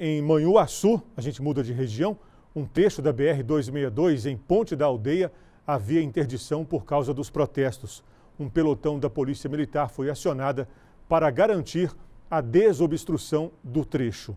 Em Manhuaçu, a gente muda de região, um trecho da BR-262 em Ponte da Aldeia havia interdição por causa dos protestos. Um pelotão da Polícia Militar foi acionada para garantir a desobstrução do trecho.